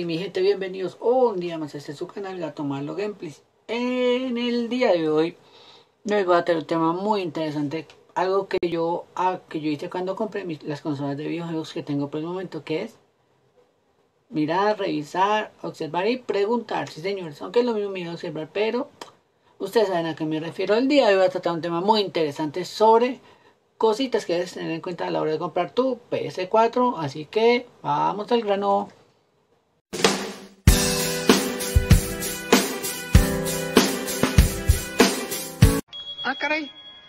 y mi gente, bienvenidos un día más a este su canal tomar Malo Gameplays. En el día de hoy les voy a tener un tema muy interesante, algo que yo, que yo hice cuando compré las consolas de videojuegos que tengo por el momento, que es mirar, revisar, observar y preguntar, sí señores, aunque es lo mismo mirar, observar, pero ustedes saben a qué me refiero. El día de hoy voy a tratar un tema muy interesante sobre cositas que debes tener en cuenta a la hora de comprar tu PS4, así que vamos al grano.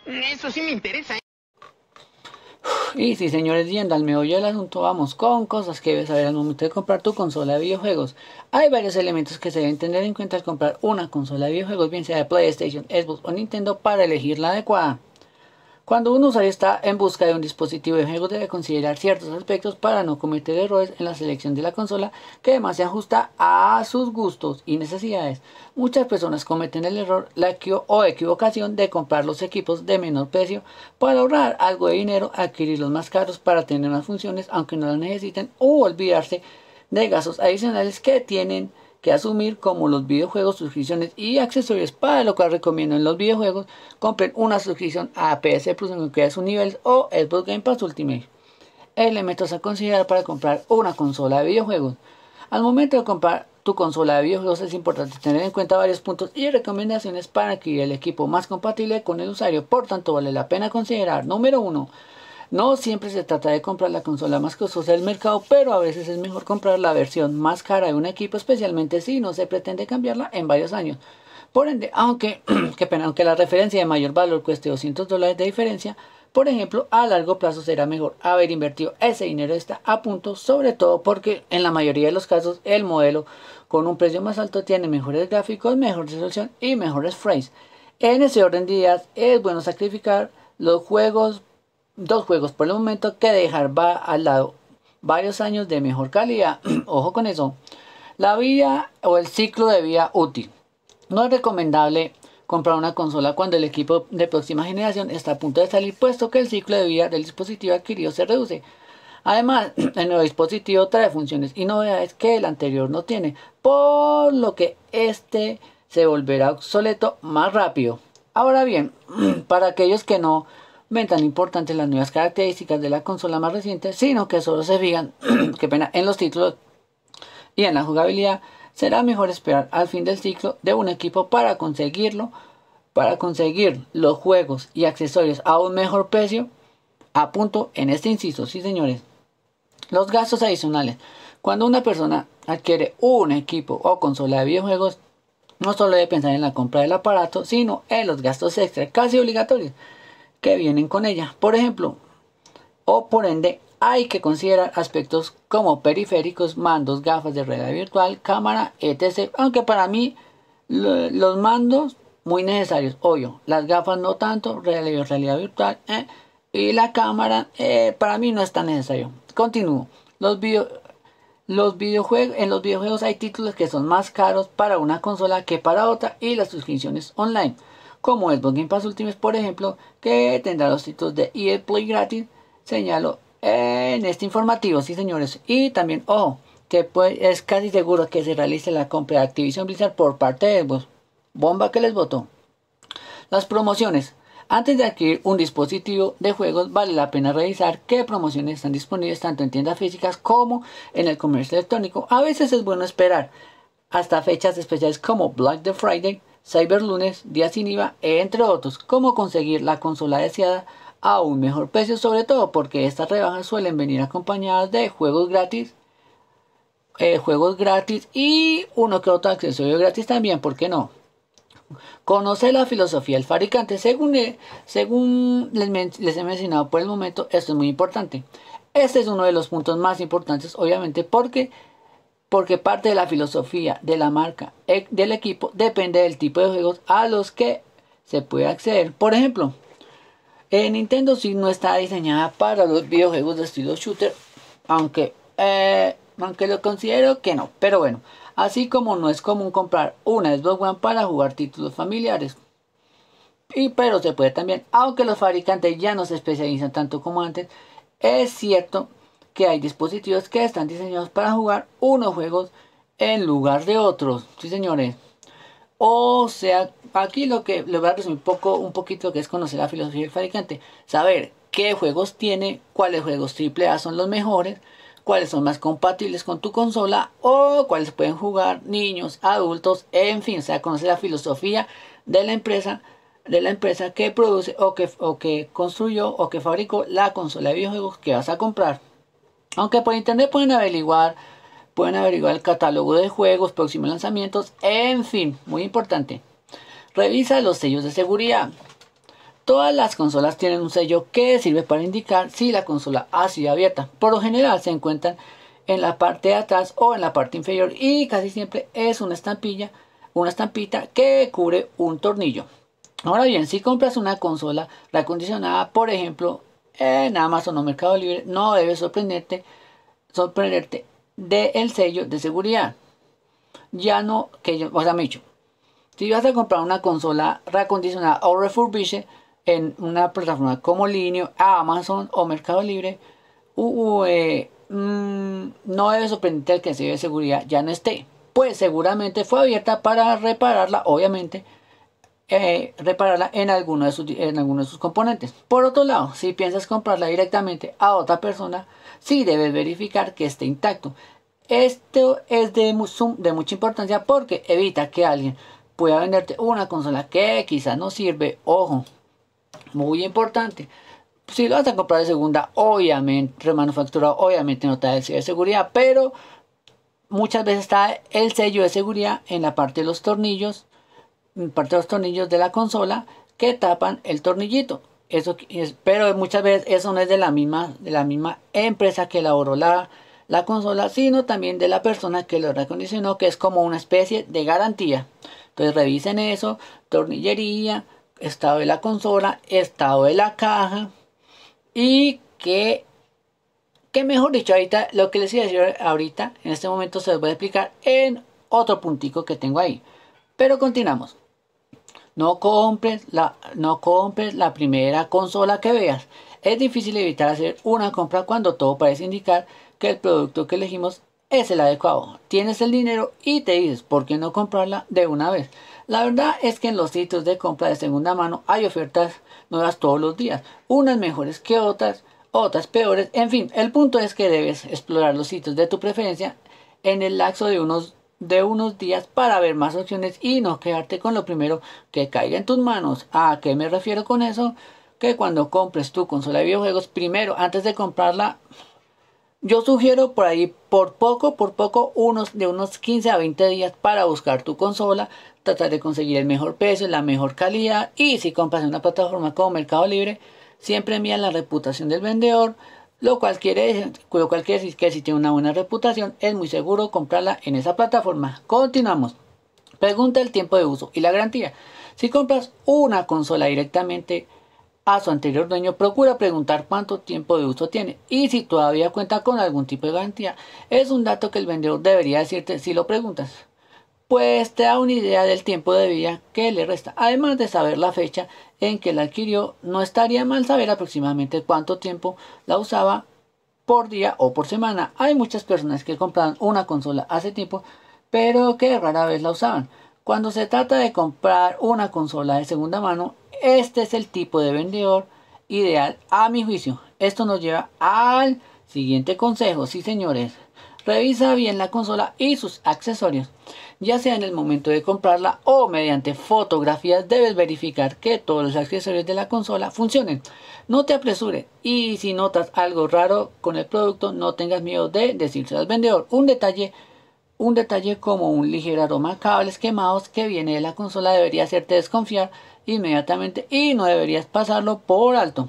Eso sí me interesa. ¿eh? Y si señores, yendo al meollo del asunto, vamos con cosas que debes saber al momento de comprar tu consola de videojuegos. Hay varios elementos que se deben tener en cuenta al comprar una consola de videojuegos, bien sea de PlayStation, Xbox o Nintendo, para elegir la adecuada. Cuando un usuario está en busca de un dispositivo de juego debe considerar ciertos aspectos para no cometer errores en la selección de la consola que además se ajusta a sus gustos y necesidades. Muchas personas cometen el error la o equivocación de comprar los equipos de menor precio para ahorrar algo de dinero, adquirir los más caros para tener más funciones aunque no las necesiten o olvidarse de gastos adicionales que tienen que asumir como los videojuegos, suscripciones y accesorios, para lo cual recomiendo en los videojuegos compren una suscripción a PS Plus en cualquiera de sus niveles o Xbox Game Pass Ultimate. Elementos a considerar para comprar una consola de videojuegos. Al momento de comprar tu consola de videojuegos es importante tener en cuenta varios puntos y recomendaciones para adquirir el equipo más compatible con el usuario, por tanto vale la pena considerar. Número 1 no siempre se trata de comprar la consola más costosa del mercado, pero a veces es mejor comprar la versión más cara de un equipo, especialmente si no se pretende cambiarla en varios años. Por ende, aunque, pena, la referencia de mayor valor cueste 200 dólares de diferencia, por ejemplo, a largo plazo será mejor haber invertido ese dinero está a punto, sobre todo porque en la mayoría de los casos el modelo con un precio más alto tiene mejores gráficos, mejor resolución y mejores frames. En ese orden de ideas es bueno sacrificar los juegos dos juegos por el momento que dejar va al lado varios años de mejor calidad, ojo con eso, la vida o el ciclo de vida útil. No es recomendable comprar una consola cuando el equipo de próxima generación está a punto de salir, puesto que el ciclo de vida del dispositivo adquirido se reduce. Además, el nuevo dispositivo trae funciones y novedades que el anterior no tiene, por lo que este se volverá obsoleto más rápido. Ahora bien, para aquellos que no ven tan importantes las nuevas características de la consola más reciente, sino que solo se fijan qué pena, en los títulos y en la jugabilidad, será mejor esperar al fin del ciclo de un equipo para conseguirlo, para conseguir los juegos y accesorios a un mejor precio. A punto en este inciso, sí señores. Los gastos adicionales. Cuando una persona adquiere un equipo o consola de videojuegos, no solo debe pensar en la compra del aparato, sino en los gastos extra casi obligatorios que vienen con ella. Por ejemplo, o por ende, hay que considerar aspectos como periféricos, mandos, gafas de realidad virtual, cámara, etc. Aunque para mí los mandos muy necesarios, obvio. Las gafas no tanto, realidad, realidad virtual. Eh, y la cámara eh, para mí no es tan necesario. Continúo. Los, video, los videojuegos, en los videojuegos hay títulos que son más caros para una consola que para otra y las suscripciones online como Xbox Game Pass Ultimate, por ejemplo, que tendrá los títulos de EA Play gratis, señalo en este informativo, sí señores. Y también, ojo, que pues, es casi seguro que se realice la compra de Activision Blizzard por parte de Xbox. Bomba que les votó. Las promociones. Antes de adquirir un dispositivo de juegos, vale la pena revisar qué promociones están disponibles tanto en tiendas físicas como en el comercio electrónico. A veces es bueno esperar hasta fechas especiales como Black Friday Lunes, Día Sin IVA, entre otros. Cómo conseguir la consola deseada a un mejor precio, sobre todo porque estas rebajas suelen venir acompañadas de juegos gratis, eh, juegos gratis y uno que otro accesorio gratis también, ¿por qué no? Conoce la filosofía del fabricante. Según, eh, según les he mencionado por el momento, esto es muy importante. Este es uno de los puntos más importantes, obviamente, porque porque parte de la filosofía de la marca e, del equipo depende del tipo de juegos a los que se puede acceder. Por ejemplo, eh, Nintendo sí no está diseñada para los videojuegos de estilo shooter, aunque, eh, aunque lo considero que no, pero bueno, así como no es común comprar una Xbox One para jugar títulos familiares. Y pero se puede también, aunque los fabricantes ya no se especializan tanto como antes, es cierto que hay dispositivos que están diseñados para jugar unos juegos en lugar de otros. Sí, señores. O sea, aquí lo que le voy a resumir un poco, un poquito que es conocer la filosofía del fabricante. Saber qué juegos tiene, cuáles juegos triple A son los mejores, cuáles son más compatibles con tu consola o cuáles pueden jugar niños, adultos, en fin, o sea, conocer la filosofía de la empresa de la empresa que produce o que, o que construyó o que fabricó la consola de videojuegos que vas a comprar. Aunque por internet pueden averiguar, pueden averiguar el catálogo de juegos, próximos lanzamientos, en fin, muy importante. Revisa los sellos de seguridad. Todas las consolas tienen un sello que sirve para indicar si la consola ha sido abierta. Por lo general se encuentran en la parte de atrás o en la parte inferior y casi siempre es una estampilla, una estampita que cubre un tornillo. Ahora bien, si compras una consola recondicionada, por ejemplo, en eh, Amazon o Mercado Libre, no debe sorprenderte, sorprenderte del sello de seguridad. Ya no, que yo, o sea, me si vas a comprar una consola reacondicionada o refurbished en una plataforma como Linio, Amazon o Mercado Libre, mm, no debe sorprenderte el que el sello de seguridad ya no esté. Pues seguramente fue abierta para repararla, obviamente, eh, repararla en alguno, de sus, en de sus componentes. Por otro lado, si piensas comprarla directamente a otra persona, sí debes verificar que esté intacto. Esto es de, de mucha importancia porque evita que alguien pueda venderte una consola que quizás no sirve. Ojo, muy importante. Si lo vas a comprar de segunda, obviamente, remanufacturado, obviamente no está el sello de seguridad, pero muchas veces está el sello de seguridad en la parte de los tornillos parte de los tornillos de la consola que tapan el tornillito. Eso pero muchas veces eso no es de la misma, de la misma empresa que elaboró la, la consola, sino también de la persona que lo recondicionó, que es como una especie de garantía. Entonces revisen eso, tornillería, estado de la consola, estado de la caja y que, que mejor dicho, ahorita lo que les iba a decir ahorita, en este momento se los voy a explicar en otro puntico que tengo ahí. Pero continuamos. No compres, la, no compres la primera consola que veas. Es difícil evitar hacer una compra cuando todo parece indicar que el producto que elegimos es el adecuado. Tienes el dinero y te dices, ¿por qué no comprarla de una vez? La verdad es que en los sitios de compra de segunda mano hay ofertas nuevas todos los días, unas mejores que otras, otras peores. En fin, el punto es que debes explorar los sitios de tu preferencia en el lapso de unos de unos días para ver más opciones y no quedarte con lo primero que caiga en tus manos. ¿A qué me refiero con eso? Que cuando compres tu consola de videojuegos, primero, antes de comprarla, yo sugiero por ahí, por poco, por poco, unos de unos 15 a 20 días para buscar tu consola, tratar de conseguir el mejor precio, la mejor calidad y si compras en una plataforma como Mercado Libre, siempre mira la reputación del vendedor, lo cual quiere, lo decir que si tiene una buena reputación es muy seguro comprarla en esa plataforma. Continuamos. Pregunta el tiempo de uso y la garantía. Si compras una consola directamente a su anterior dueño, procura preguntar cuánto tiempo de uso tiene y si todavía cuenta con algún tipo de garantía. Es un dato que el vendedor debería decirte si lo preguntas pues te da una idea del tiempo de vida que le resta. Además de saber la fecha en que la adquirió, no estaría mal saber aproximadamente cuánto tiempo la usaba por día o por semana. Hay muchas personas que compraron una consola hace tiempo, pero que rara vez la usaban. Cuando se trata de comprar una consola de segunda mano, este es el tipo de vendedor ideal a mi juicio. Esto nos lleva al siguiente consejo, sí señores. Revisa bien la consola y sus accesorios. Ya sea en el momento de comprarla o mediante fotografías debes verificar que todos los accesorios de la consola funcionen. No te apresures y si notas algo raro con el producto no tengas miedo de decírselo al vendedor. Un detalle un detalle como un ligero aroma a cables quemados que viene de la consola debería hacerte desconfiar inmediatamente y no deberías pasarlo por alto.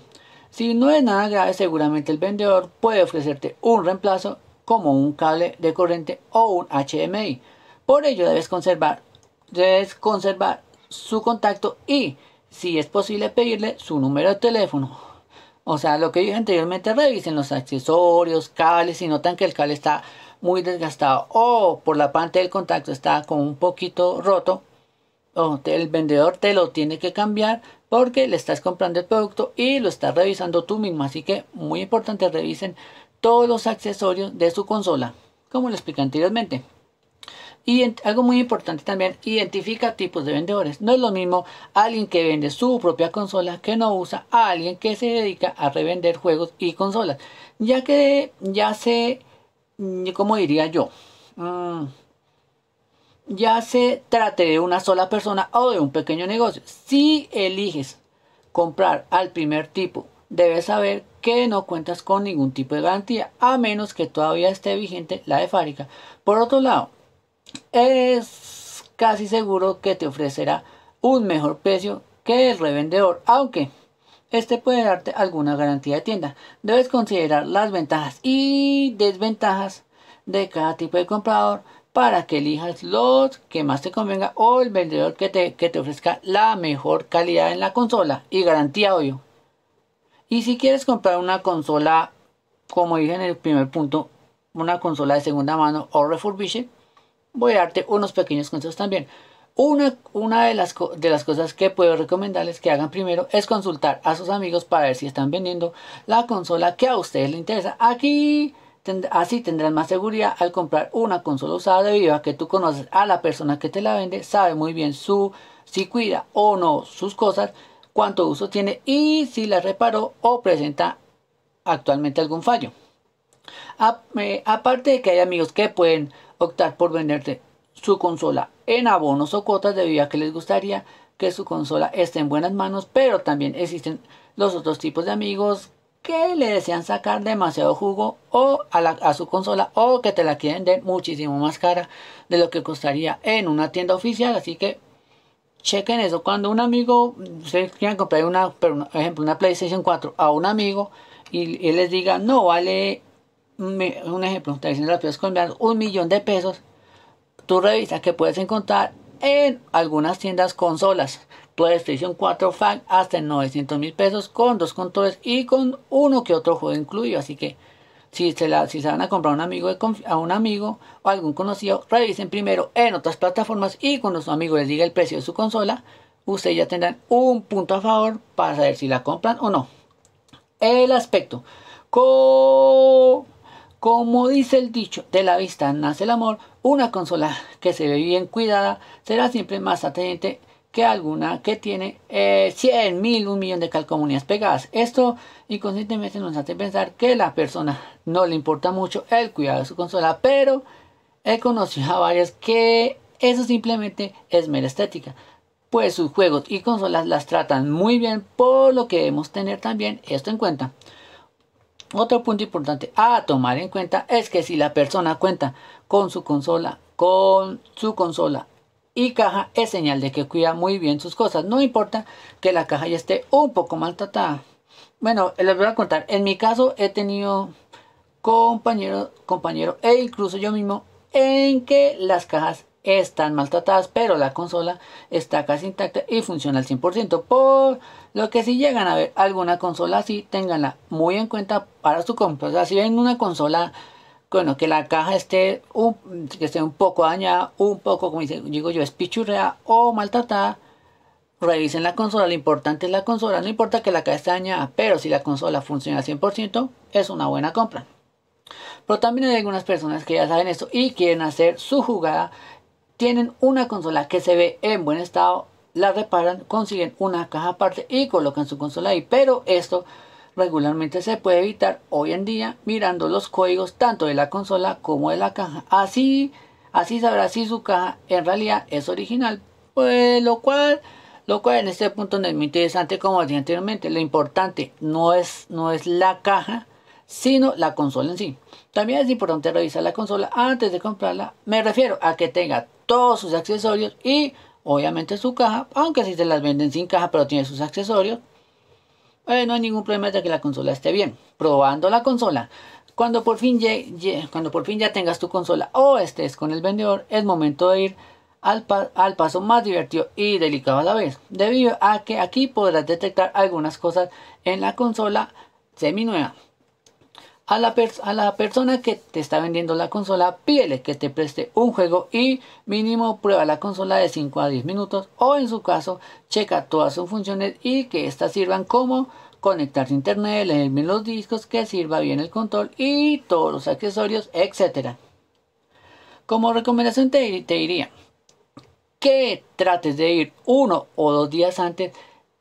Si no es nada grave, seguramente el vendedor puede ofrecerte un reemplazo como un cable de corriente o un HDMI. Por ello debes conservar, debes conservar su contacto y, si es posible, pedirle su número de teléfono. O sea, lo que dije anteriormente, revisen los accesorios, cables, si notan que el cable está muy desgastado o por la parte del contacto está con un poquito roto, o el vendedor te lo tiene que cambiar porque le estás comprando el producto y lo estás revisando tú mismo. Así que muy importante, revisen todos los accesorios de su consola, como lo expliqué anteriormente. Y algo muy importante también, identifica tipos de vendedores. No es lo mismo alguien que vende su propia consola que no usa a alguien que se dedica a revender juegos y consolas. Ya que ya se, mm, como diría yo, mm, ya se trate de una sola persona o de un pequeño negocio. Si eliges comprar al primer tipo, debes saber que no cuentas con ningún tipo de garantía, a menos que todavía esté vigente la de fábrica. Por otro lado, es casi seguro que te ofrecerá un mejor precio que el revendedor, aunque este puede darte alguna garantía de tienda. Debes considerar las ventajas y desventajas de cada tipo de comprador para que elijas los que más te convenga o el vendedor que te, que te ofrezca la mejor calidad en la consola y garantía obvio. Y si quieres comprar una consola, como dije en el primer punto, una consola de segunda mano o refurbished, voy a darte unos pequeños consejos también. Una, de, las, cosas que puedo recomendarles que hagan primero es consultar a sus amigos para ver si están vendiendo la consola que a ustedes les interesa. Aquí así tendrán más seguridad al comprar una consola usada debido a que tú conoces a la persona que te la vende, sabe muy bien su si cuida o no sus cosas cuánto uso tiene y si la reparó o presenta actualmente algún fallo. Eh, aparte de que hay amigos que pueden optar por venderte su consola en abonos o cuotas debido a que les gustaría que su consola esté en buenas manos, pero también existen los otros tipos de amigos que le desean sacar demasiado jugo o a, a, su consola o que te la quieren de muchísimo más cara de lo que costaría en una tienda oficial, así que chequen eso. Cuando un amigo, ustedes quieran comprar una, por ejemplo, una PlayStation 4 a un amigo y él les diga, no vale, un ejemplo, un millón de pesos, tú revista que puedes encontrar en algunas tiendas consolas. PlayStation 4 Fan hasta 900 mil pesos con dos controles y con uno que otro juego incluido. Así que si se, la, si van a comprar a un amigo, a un amigo o algún conocido, revisen primero en otras plataformas y cuando su amigo les diga el precio de su consola, ustedes ya tendrán un punto a favor para saber si la compran o no. El aspecto. como dice el dicho, de la vista nace el amor, una consola que se ve bien cuidada será siempre más atendente que alguna que tiene 100 eh, mil, un millón de calcomanías pegadas. Esto inconscientemente nos hace pensar que la persona no le importa mucho el cuidado de su consola, pero he conocido a varias que eso simplemente es mera estética. Pues sus juegos y consolas las tratan muy bien, por lo que debemos tener también esto en cuenta. Otro punto importante a tomar en cuenta es que si la persona cuenta con su consola, con su consola y caja es señal de que cuida muy bien sus cosas. No importa que la caja ya esté un poco maltratada. Bueno, les voy a contar. En mi caso he tenido compañero compañero e incluso yo mismo en que las cajas están maltratadas, pero la consola está casi intacta y funciona al 100%. Por lo que si llegan a ver alguna consola así, tenganla muy en cuenta para su compra. O si ven una consola bueno, que la caja esté un, que esté un poco dañada, un poco, como digo yo, es espichurrea o maltratada, revisen la consola, lo importante es la consola, no importa que la caja esté dañada, pero si la consola funciona al 100%, es una buena compra. Pero también hay algunas personas que ya saben esto y quieren hacer su jugada, tienen una consola que se ve en buen estado, la reparan, consiguen una caja aparte y colocan su consola ahí, pero esto regularmente se puede evitar hoy en día mirando los códigos tanto de la consola como de la caja. Así, así sabrá si su caja en realidad es original, pues lo cual, lo cual en este punto no es muy interesante como decía anteriormente. Lo importante no es, no es la caja, sino la consola en sí. También es importante revisar la consola antes de comprarla. Me refiero a que tenga todos sus accesorios y obviamente su caja, aunque si se las venden sin caja pero tiene sus accesorios eh, no hay ningún problema de que la consola esté bien. Probando la consola. Cuando por, fin cuando por fin ya tengas tu consola o estés con el vendedor, es momento de ir al, al, paso más divertido y delicado a la vez, debido a que aquí podrás detectar algunas cosas en la consola seminueva a la, persona que te está vendiendo la consola, pídele que te preste un juego y mínimo prueba la consola de 5 a 10 minutos o en su caso checa todas sus funciones y que éstas sirvan como conectarse a internet, leer bien los discos, que sirva bien el control y todos los accesorios, etc. Como recomendación te, te diría que trates de ir uno o dos días antes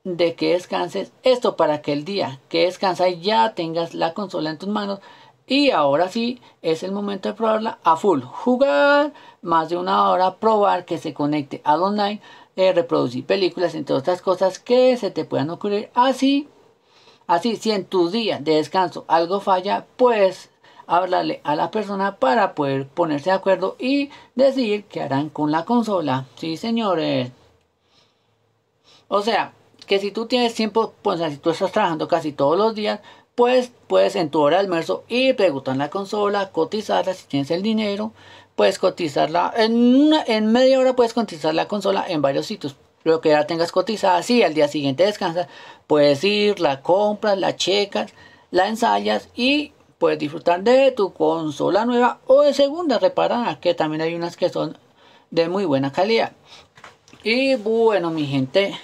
de que descanses esto para que el día que descansas ya tengas la consola en tus manos y ahora sí es el momento de probarla a full. Jugar más de una hora, probar que se conecte al online, eh, reproducir películas, entre otras cosas que se te puedan ocurrir. Así, así, si en tu día de descanso algo falla, pues hablarle a la persona para poder ponerse de acuerdo y decidir qué harán con la consola. Sí, señores. O sea, que si tú tienes tiempo, pues si tú estás trabajando casi todos los días, pues puedes en tu hora de almuerzo ir preguntar la consola, cotizarla si tienes el dinero, puedes cotizarla en, una, en media hora, puedes cotizar la consola en varios sitios. Lo que ya tengas cotizada, si al día siguiente descansas, puedes ir, la compras, la checas, la ensayas y puedes disfrutar de tu consola nueva o de segunda reparada, que también hay unas que son de muy buena calidad. Y bueno, mi gente,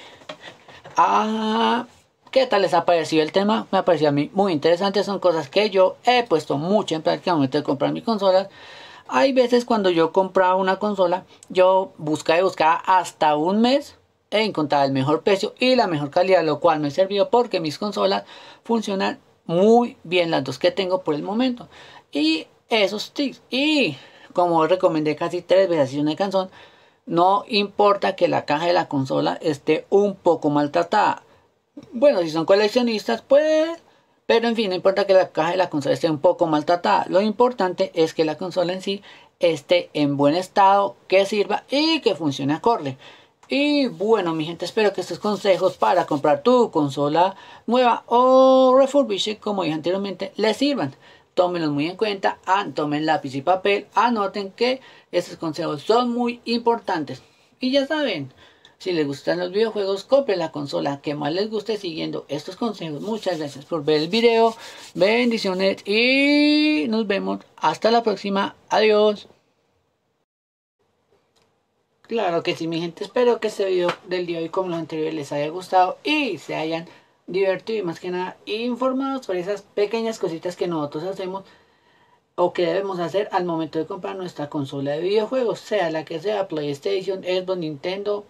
Ah, ¿qué tal les ha parecido el tema? Me ha parecido a mí muy interesante. Son cosas que yo he puesto mucho en práctica al momento de comprar mis consolas. Hay veces cuando yo compraba una consola, yo buscaba y buscaba hasta un mes e encontraba el mejor precio y la mejor calidad, lo cual me servido porque mis consolas funcionan muy bien las dos que tengo por el momento. Y esos tips. Y como recomendé casi tres veces una canción, no importa que la caja de la consola esté un poco maltratada. Bueno, si son coleccionistas, pues... Pero en fin, no importa que la caja de la consola esté un poco maltratada. Lo importante es que la consola en sí esté en buen estado, que sirva y que funcione acorde. Y bueno, mi gente, espero que estos consejos para comprar tu consola nueva o refurbished, como dije anteriormente, les sirvan tómenlos muy en cuenta, ah, tomen lápiz y papel, anoten que estos consejos son muy importantes. Y ya saben, si les gustan los videojuegos, compren la consola que más les guste siguiendo estos consejos. Muchas gracias por ver el video, bendiciones y nos vemos hasta la próxima. Adiós. Claro que sí, mi gente. Espero que este video del día de hoy, como los anteriores, les haya gustado y se hayan divertido y más que nada informados por esas pequeñas cositas que nosotros hacemos o que debemos hacer al momento de comprar nuestra consola de videojuegos, sea la que sea, PlayStation, Xbox, Nintendo,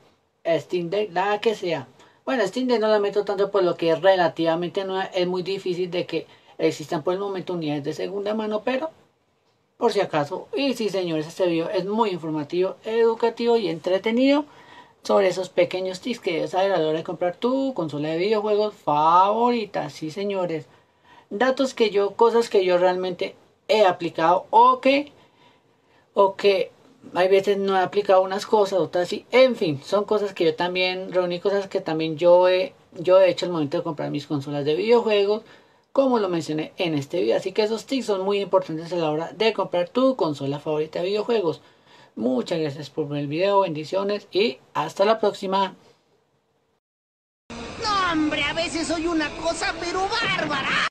Steam Deck, la que sea. Bueno, Steam Deck no la meto tanto por lo que es relativamente nueva, es muy difícil de que existan por el momento unidades de segunda mano, pero por si acaso. Y sí, señores, este vídeo es muy informativo, educativo y entretenido sobre esos pequeños tips que debes saber a la hora de comprar tu consola de videojuegos favorita. Sí, señores. Datos que yo, cosas que yo realmente he aplicado o que, o que hay veces no he aplicado unas cosas, otras sí. En fin, son cosas que yo también reuní, cosas que también yo he, yo he hecho al momento de comprar mis consolas de videojuegos, como lo mencioné en este video. Así que esos tips son muy importantes a la hora de comprar tu consola favorita de videojuegos. Muchas gracias por ver el video, bendiciones y hasta la próxima. No, hombre, a veces soy una cosa pero bárbara.